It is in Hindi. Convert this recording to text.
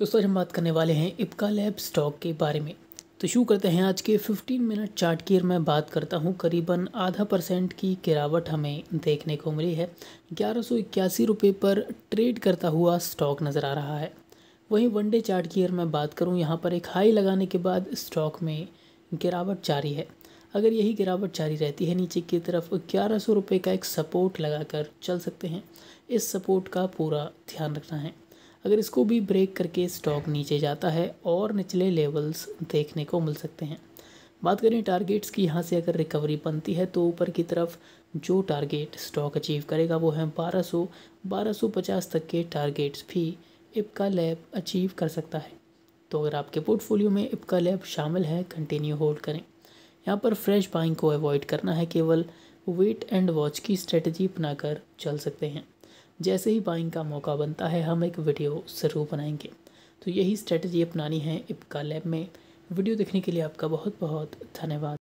दोस्तों आज हम बात करने वाले हैं इपका लैब स्टॉक के बारे में तो शुरू करते हैं आज के 15 मिनट चार्ट की मैं बात करता हूं करीबन आधा परसेंट की गिरावट हमें देखने को मिली है ग्यारह सौ इक्यासी रुपये पर ट्रेड करता हुआ स्टॉक नज़र आ रहा है वहीं वनडे चार्ट की मैं बात करूं यहां पर एक हाई लगाने के बाद स्टॉक में गिरावट जारी है अगर यही गिरावट जारी रहती है नीचे की तरफ ग्यारह सौ रुपये का एक सपोर्ट लगा चल सकते हैं इस सपोर्ट का पूरा ध्यान रखना है अगर इसको भी ब्रेक करके स्टॉक नीचे जाता है और निचले लेवल्स देखने को मिल सकते हैं बात करें टारगेट्स की यहाँ से अगर रिकवरी बनती है तो ऊपर की तरफ जो टारगेट स्टॉक अचीव करेगा वो है 1200 1250 तक के टारगेट्स भी इपका लैब अचीव कर सकता है तो अगर आपके पोर्टफोलियो में इपका लैब शामिल है कंटिन्यू होल्ड करें यहाँ पर फ्रेश बाइंग को अवॉइड करना है केवल वेट एंड वॉच की स्ट्रेटजी बनाकर चल सकते हैं जैसे ही बाइंग का मौका बनता है हम एक वीडियो ज़रूर बनाएंगे तो यही स्ट्रेटजी अपनानी है इपका लैब में वीडियो देखने के लिए आपका बहुत बहुत धन्यवाद